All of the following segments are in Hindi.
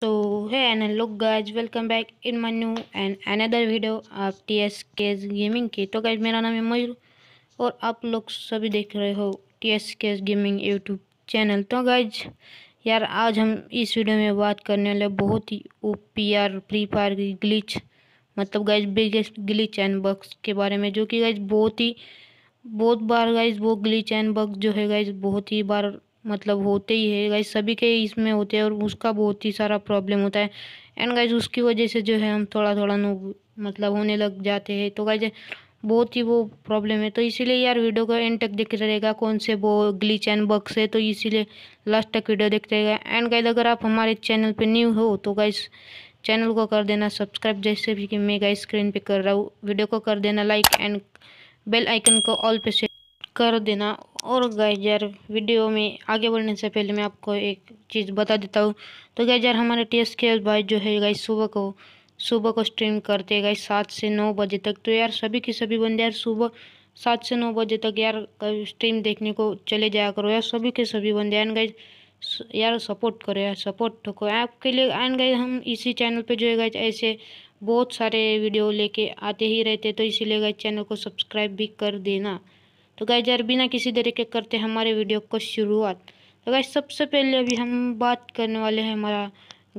तो है N and look guys welcome back in my new and another video आप टी एस केज गेमिंग की तो गाइज मेरा नाम है मयूर और आप लोग सभी देख रहे हो T S Case gaming YouTube channel तो गाइज यार आज हम इस वीडियो में बात करने वाले बहुत ही O P R free fire की ग्लिच मतलब guys biggest glitch and bugs के बारे में जो कि गाइज बहुत ही बहुत बार गाइज वो ग्लिच एंड बक्स जो है गाइज बहुत ही बार मतलब होते ही है गाइज सभी के इसमें होते हैं और उसका बहुत ही सारा प्रॉब्लम होता है एंड गाइज उसकी वजह से जो है हम थोड़ा थोड़ा नो मतलब होने लग जाते हैं तो गाइज बहुत ही वो प्रॉब्लम है तो इसीलिए यार वीडियो को एंड तक देखते रहेगा कौन से वो ग्लिच एंड बक्स है तो इसीलिए लास्ट तक वीडियो देखते रहेगा एंड गाइज अगर आप हमारे चैनल पर न्यू हो तो गाइज चैनल को कर देना सब्सक्राइब जैसे भी कि मैं गाइज स्क्रीन पे कर रहा हूँ वीडियो को कर देना लाइक एंड बेल आइकन को ऑल पे कर देना और गैज यार वीडियो में आगे बढ़ने से पहले मैं आपको एक चीज़ बता देता हूँ तो गैज यार हमारे टी एस के भाई जो है गाई सुबह को सुबह को स्ट्रीम करते हैं गाइज सात से नौ बजे तक तो यार सभी के सभी बंदे यार सुबह सात से नौ बजे तक यार स्ट्रीम देखने को चले जाया करो यार सभी के सभी बंदे एंड गाइज यार सपोर्ट करो यार सपोर्ट ठोको आपके लिए एंड गाइज हम इसी चैनल पे जो है गाइज ऐसे बहुत सारे वीडियो लेके आते ही रहते तो इसीलिए गाइज चैनल को सब्सक्राइब भी कर देना तो गाय जर बिना किसी तरीके करते हैं हमारे वीडियो को शुरुआत तो गाय सबसे पहले अभी हम बात करने वाले हैं हमारा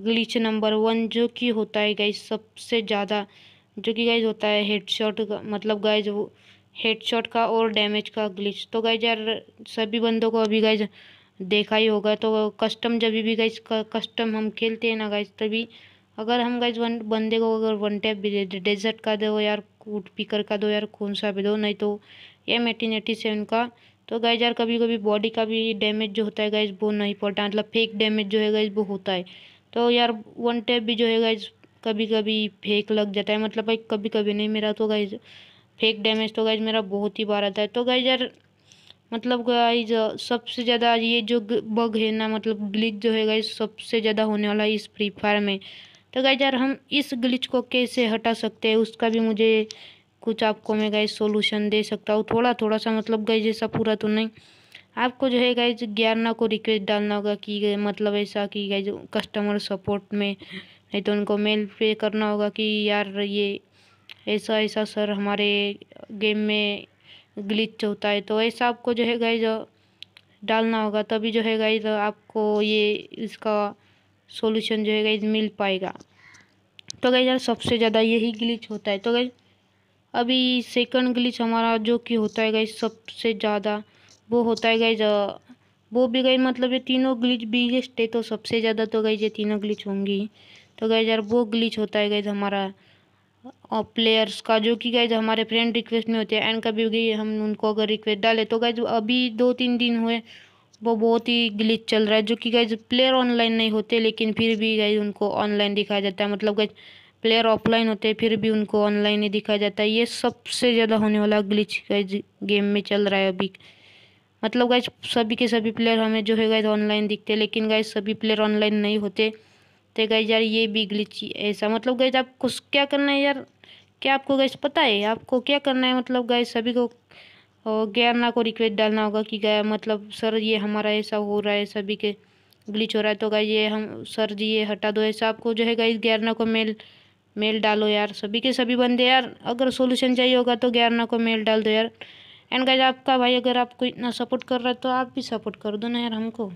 ग्लिच नंबर वन जो कि होता है गाइज सबसे ज़्यादा जो कि गाइज होता है हेड का मतलब गाइज वो हेडशॉट का और डैमेज का ग्लिच तो गाइज यार सभी बंदों को अभी गाइज देखा ही होगा तो कस्टम जब भी गाइज कस्टम हम खेलते हैं ना गाइज तभी अगर हम गाइज वन बंदे को अगर वन टैप भी दे डेजर्ट का दो यार कूट पिकर का दो यार खून सा भी दो नहीं तो एम एटीन एटी सेवन का तो गाइज यार कभी कभी बॉडी का भी डैमेज जो होता है गाइज वो नहीं पड़ता मतलब फेक डैमेज जो है गाइज वो होता है तो यार वन टैप भी जो है गाइज कभी कभी फेक लग जाता है मतलब भाई कभी कभी नहीं मेरा तो गाइज फेक डैमेज तो गाइज मेरा बहुत ही बार आता है तो गाइज यार मतलब गाइज सबसे ज़्यादा ये जो बग है ना मतलब ग्लिच जो है गाइज सबसे ज़्यादा होने वाला है इस फ्री फायर में तो गाइज यार हम इस ग्लिच को कैसे हटा सकते हैं उसका भी मुझे कुछ आपको मैं गाइज सोल्यूशन दे सकता हूँ थोड़ा थोड़ा सा मतलब गाइज ऐसा पूरा तो नहीं आपको जो है गाइज ग्यारना को रिक्वेस्ट डालना होगा कि मतलब ऐसा कि गाइज कस्टमर सपोर्ट में नहीं तो उनको मेल पे करना होगा कि यार ये ऐसा ऐसा सर हमारे गेम में ग्लिच होता है तो ऐसा आपको जो है गाइज डालना होगा तभी जो है गाइज आपको ये इसका सोल्यूशन जो है गाइज मिल पाएगा तो गाइज यार सबसे ज़्यादा यही ग्लिच होता है तो गाइज अभी सेकंड ग्लिच हमारा जो कि होता है गई सबसे ज़्यादा वो होता है गई वो भी गई मतलब ये तीनों ग्लिच बिगेस्ट है तो सबसे ज़्यादा तो गई ये तीनों ग्लिच होंगी तो गई यार वो ग्लिच होता है गई हमारा और प्लेयर्स का जो कि गए हमारे फ्रेंड रिक्वेस्ट में होते हैं एंड कभी भी हम उनको अगर रिक्वेस्ट डाले तो गए अभी दो तीन दिन हुए वो बहुत ही ग्लिच चल रहा है जो कि गए प्लेयर ऑनलाइन नहीं होते लेकिन फिर भी गए उनको ऑनलाइन दिखाया जाता है मतलब गए प्लेयर ऑफलाइन होते हैं फिर भी उनको ऑनलाइन ही दिखाया जाता है ये सबसे ज़्यादा होने वाला ग्लिच गेम में चल रहा है अभी मतलब गाइज सभी के सभी प्लेयर हमें जो है गाइज ऑनलाइन दिखते हैं लेकिन गाइज सभी प्लेयर ऑनलाइन नहीं होते तो गाइज यार ये भी ग्लिच ऐसा मतलब गाइज आपको क्या करना है यार क्या आपको गाइज पता है आपको क्या करना है मतलब गैस सभी को गैरना को रिक्वेस्ट डालना होगा कि गया मतलब सर ये हमारा ऐसा हो रहा है सभी के ग्लिच हो रहा है तो गाइज ये हम सर जी ये हटा दो ऐसा आपको जो है गाइज गैरना को मेल मेल डालो यार सभी के सभी बंदे यार अगर सोल्यूशन चाहिए होगा तो ग्यारह को मेल डाल दो यार एंड गाइज आपका भाई अगर आपको इतना सपोर्ट कर रहा है तो आप भी सपोर्ट कर दो ना यार हमको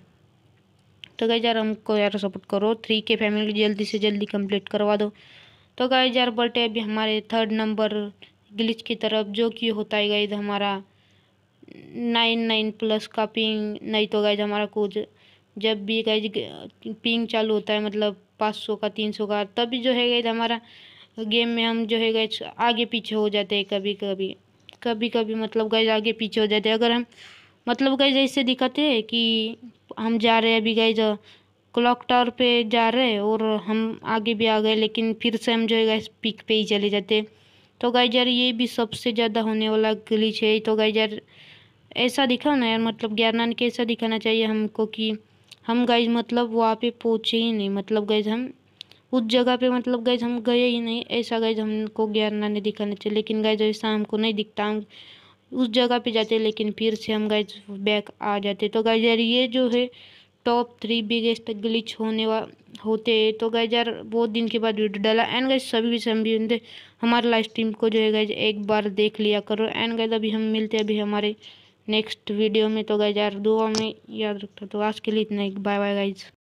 तो गाइज यार हमको यार सपोर्ट करो थ्री के फैमिली जल्दी से जल्दी कंप्लीट करवा दो तो गाइज यार बल्टे अभी हमारे थर्ड नंबर ग्लिच की तरफ जो कि होता है गाइज हमारा नाइन नाइन प्लस का पिंग नहीं तो गाइज हमारा कुछ जब भी गाइज पिंग चालू होता है मतलब पाँच सौ का तीन सौ का तभी जो है गाइज हमारा गेम में हम जो है गाइज आगे पीछे हो जाते हैं कभी कभी कभी कभी मतलब गाइज आगे पीछे हो जाते हैं अगर हम मतलब गाइज ऐसे दिखाते हैं कि हम जा रहे हैं अभी गाइज क्लॉक टावर पे जा रहे हैं और हम आगे भी आ गए लेकिन फिर से हम जो है गाइज पिक पे ही चले जाते तो गाइज यार ये भी सबसे ज़्यादा होने वाला ग्लिच है तो गाइज यार ऐसा दिखाओ ना यार मतलब ज्ञान के ऐसा दिखाना चाहिए हमको कि हम गाइज मतलब वहाँ पे पहुँचे ही नहीं मतलब गाइज हम उस जगह पे मतलब गाइज हम गए ही नहीं ऐसा गाइज हमको ना नहीं दिखाना चाहिए लेकिन गाइज ऐसा हमको नहीं दिखता हम उस जगह पे जाते लेकिन फिर से हम गाइज बैक आ जाते तो गाइज यार ये जो है टॉप थ्री बिगेस्ट ग्लिच होने वा होते हैं तो गाइज यार बहुत दिन के बाद वीडियो डाला एंड गाइज सभी सभी हमारे लाइव स्ट्रीम को जो है गाइज एक बार देख लिया करो एंड गाइज अभी हम मिलते अभी हमारे नेक्स्ट वीडियो में तो गाइज यार दुआ में याद रखता तो आज के लिए इतना ही बाय बाय गाइज